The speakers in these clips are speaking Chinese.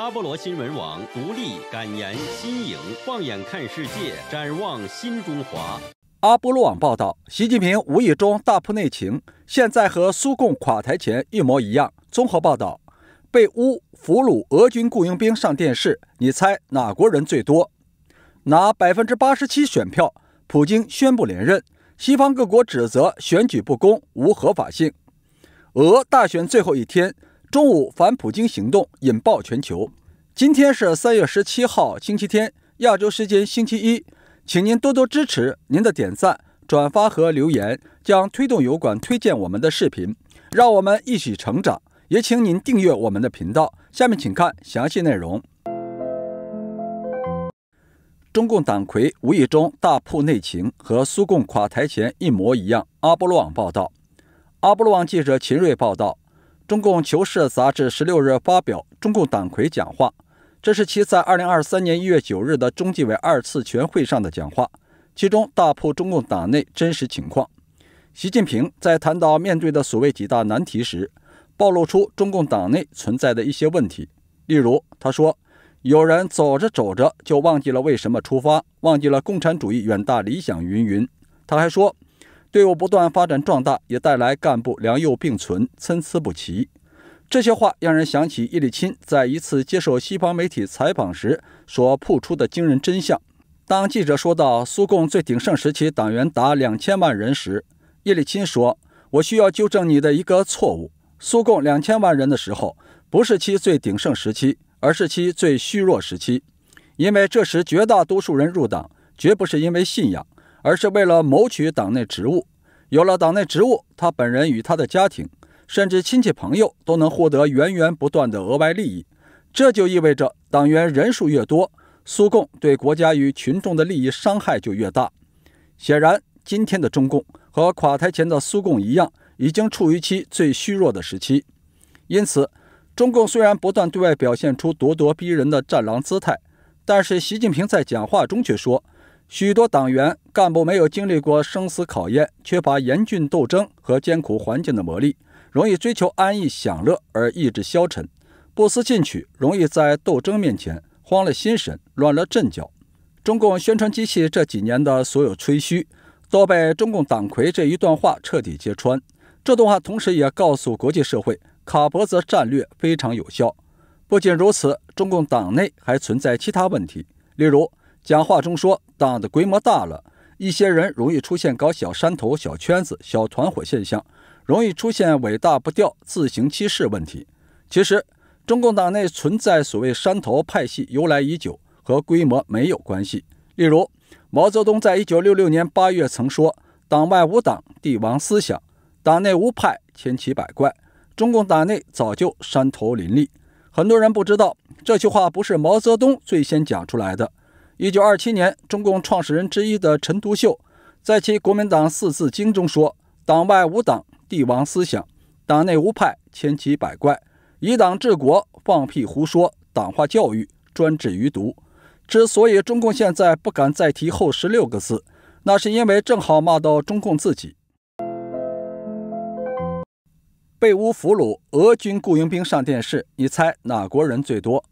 阿波罗新闻网独立敢言新颖，放眼看世界，展望新中华。阿波罗网报道：习近平无意中大铺内情，现在和苏共垮台前一模一样。综合报道：被乌俘虏俄军雇佣兵上电视，你猜哪国人最多？拿百分之八十七选票，普京宣布连任。西方各国指责选举不公、无合法性。俄大选最后一天。中午反普京行动引爆全球。今天是三月十七号，星期天，亚洲时间星期一。请您多多支持您的点赞、转发和留言，将推动油管推荐我们的视频，让我们一起成长。也请您订阅我们的频道。下面请看详细内容。中共党魁无意中大铺内情，和苏共垮台前一模一样。阿波罗网报道，阿波罗网记者秦锐报道。中共求是杂志十六日发表中共党魁讲话，这是其在二零二三年一月九日的中纪委二次全会上的讲话，其中大破中共党内真实情况。习近平在谈到面对的所谓几大难题时，暴露出中共党内存在的一些问题，例如他说：“有人走着走着就忘记了为什么出发，忘记了共产主义远大理想，云云。”他还说。队伍不断发展壮大，也带来干部良莠并存、参差不齐。这些话让人想起叶利钦在一次接受西方媒体采访时所曝出的惊人真相：当记者说到苏共最鼎盛时期党员达两千万人时，叶利钦说：“我需要纠正你的一个错误。苏共两千万人的时候，不是其最鼎盛时期，而是其最虚弱时期。因为这时绝大多数人入党，绝不是因为信仰。”而是为了谋取党内职务，有了党内职务，他本人与他的家庭，甚至亲戚朋友都能获得源源不断的额外利益。这就意味着，党员人数越多，苏共对国家与群众的利益伤害就越大。显然，今天的中共和垮台前的苏共一样，已经处于其最虚弱的时期。因此，中共虽然不断对外表现出咄咄逼人的战狼姿态，但是习近平在讲话中却说，许多党员。干部没有经历过生死考验，缺乏严峻斗争和艰苦环境的磨砺，容易追求安逸享乐而意志消沉，不思进取，容易在斗争面前慌了心神、乱了阵脚。中共宣传机器这几年的所有吹嘘，都被中共党魁这一段话彻底揭穿。这段话同时也告诉国际社会，卡脖子战略非常有效。不仅如此，中共党内还存在其他问题，例如讲话中说党的规模大了。一些人容易出现搞小山头、小圈子、小团伙现象，容易出现尾大不掉、自行其是问题。其实，中共党内存在所谓山头派系由来已久，和规模没有关系。例如，毛泽东在一九六六年八月曾说：“党外无党，帝王思想；党内无派，千奇百怪。”中共党内早就山头林立。很多人不知道这句话不是毛泽东最先讲出来的。一九二七年，中共创始人之一的陈独秀在其《国民党四字经》中说：“党外无党，帝王思想；党内无派，千奇百怪。以党治国，放屁胡说。党化教育，专制于毒。”之所以中共现在不敢再提后十六个字，那是因为正好骂到中共自己。被乌俘虏，俄军雇佣兵上电视，你猜哪国人最多？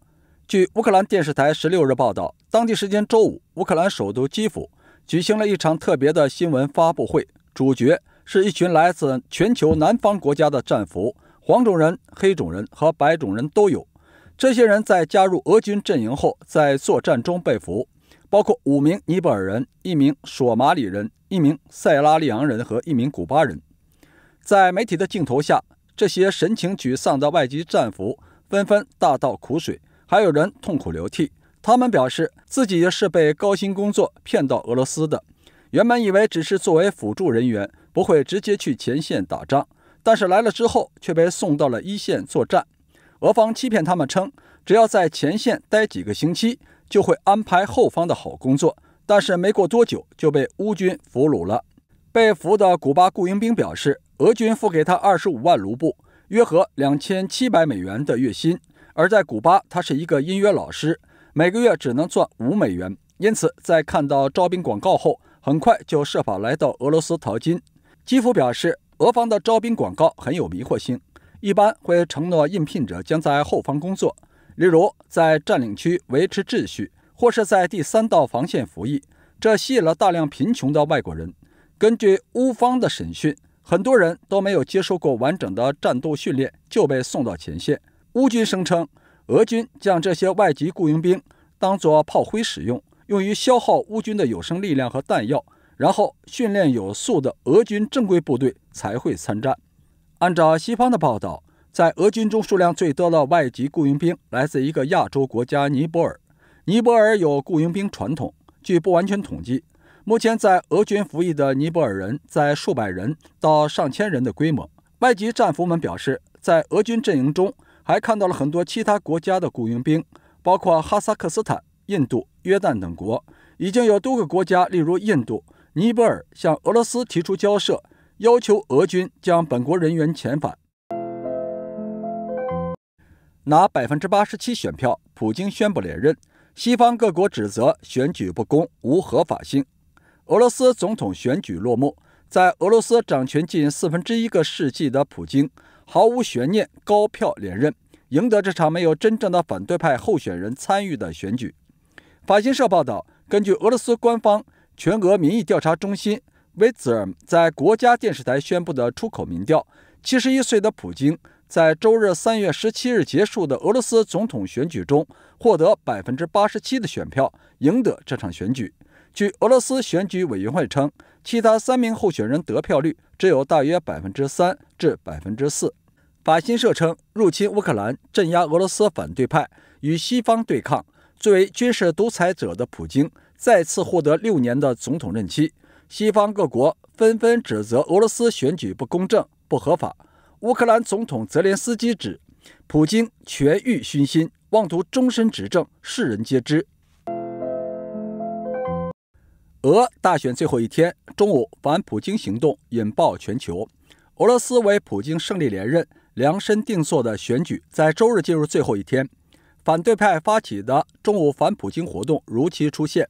据乌克兰电视台十六日报道，当地时间周五，乌克兰首都基辅举行了一场特别的新闻发布会，主角是一群来自全球南方国家的战俘，黄种人、黑种人和白种人都有。这些人在加入俄军阵营后，在作战中被俘，包括五名尼泊尔人、一名索马里人、一名塞拉利昂人和一名古巴人。在媒体的镜头下，这些神情沮丧的外籍战俘纷纷大倒苦水。还有人痛哭流涕，他们表示自己是被高薪工作骗到俄罗斯的，原本以为只是作为辅助人员，不会直接去前线打仗，但是来了之后却被送到了一线作战。俄方欺骗他们称，只要在前线待几个星期，就会安排后方的好工作，但是没过多久就被乌军俘虏了。被俘的古巴雇佣兵表示，俄军付给他二十五万卢布，约合两千七百美元的月薪。而在古巴，他是一个音乐老师，每个月只能赚五美元。因此，在看到招兵广告后，很快就设法来到俄罗斯淘金。基辅表示，俄方的招兵广告很有迷惑性，一般会承诺应聘者将在后方工作，例如在占领区维持秩序或是在第三道防线服役。这吸引了大量贫穷的外国人。根据乌方的审讯，很多人都没有接受过完整的战斗训练就被送到前线。乌军声称，俄军将这些外籍雇佣兵当作炮灰使用，用于消耗乌军的有生力量和弹药，然后训练有素的俄军正规部队才会参战。按照西方的报道，在俄军中数量最多的外籍雇佣兵来自一个亚洲国家尼泊尔。尼泊尔有雇佣兵传统，据不完全统计，目前在俄军服役的尼泊尔人在数百人到上千人的规模。外籍战俘们表示，在俄军阵营中。还看到了很多其他国家的雇佣兵，包括哈萨克斯坦、印度、约旦等国。已经有多个国家，例如印度、尼泊尔，向俄罗斯提出交涉，要求俄军将本国人员遣返。拿百分之八十七选票，普京宣布连任。西方各国指责选举不公、无合法性。俄罗斯总统选举落幕，在俄罗斯掌权近四分之一个世纪的普京。毫无悬念，高票连任，赢得这场没有真正的反对派候选人参与的选举。法新社报道，根据俄罗斯官方全俄民意调查中心 v e d m 在国家电视台宣布的出口民调，七十一岁的普京在周日三月十七日结束的俄罗斯总统选举中获得百分之八十七的选票，赢得这场选举。据俄罗斯选举委员会称。其他三名候选人得票率只有大约百分之三至百分之四。法新社称，入侵乌克兰、镇压俄罗斯反对派、与西方对抗，作为军事独裁者的普京再次获得六年的总统任期。西方各国纷纷指责俄罗斯选举不公正、不合法。乌克兰总统泽连斯基指，普京权欲熏心，妄图终身执政，世人皆知。俄大选最后一天，中午反普京行动引爆全球。俄罗斯为普京胜利连任量身定做的选举在周日进入最后一天，反对派发起的中午反普京活动如期出现，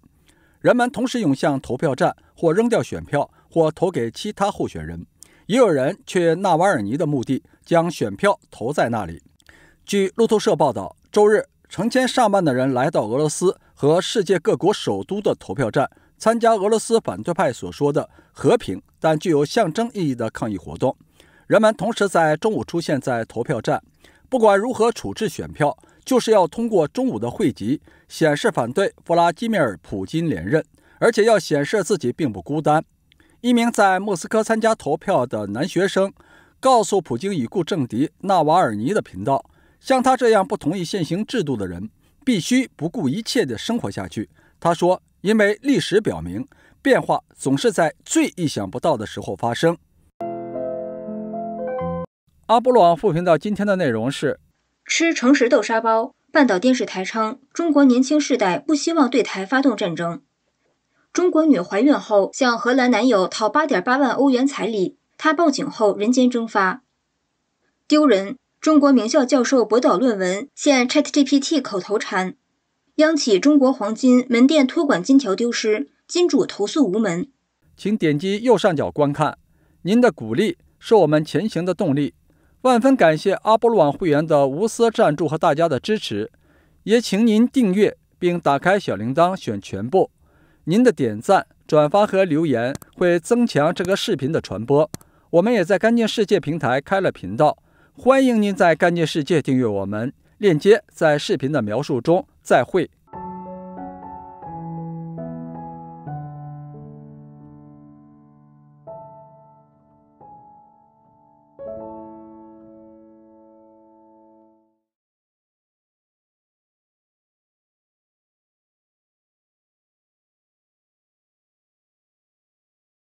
人们同时涌向投票站，或扔掉选票，或投给其他候选人，也有人去纳瓦尔尼的墓地将选票投在那里。据路透社报道，周日成千上万的人来到俄罗斯和世界各国首都的投票站。参加俄罗斯反对派所说的和平但具有象征意义的抗议活动，人们同时在中午出现在投票站。不管如何处置选票，就是要通过中午的汇集显示反对弗拉基米尔·普京连任，而且要显示自己并不孤单。一名在莫斯科参加投票的男学生告诉普京已故政敌纳瓦尔尼的频道：“像他这样不同意现行制度的人，必须不顾一切地生活下去。”他说。因为历史表明，变化总是在最意想不到的时候发生。阿波罗网复评到今天的内容是：吃诚实豆沙包。半岛电视台称，中国年轻世代不希望对台发动战争。中国女怀孕后向荷兰男友讨八点八万欧元彩礼，她报警后人间蒸发，丢人。中国名校教授博导论文现 ChatGPT 口头禅。央企中国黄金门店托管金条丢失，金主投诉无门。请点击右上角观看。您的鼓励是我们前行的动力，万分感谢阿波罗网会员的无私赞助和大家的支持。也请您订阅并打开小铃铛，选全部。您的点赞、转发和留言会增强这个视频的传播。我们也在干净世界平台开了频道，欢迎您在干净世界订阅我们。链接在视频的描述中。再会。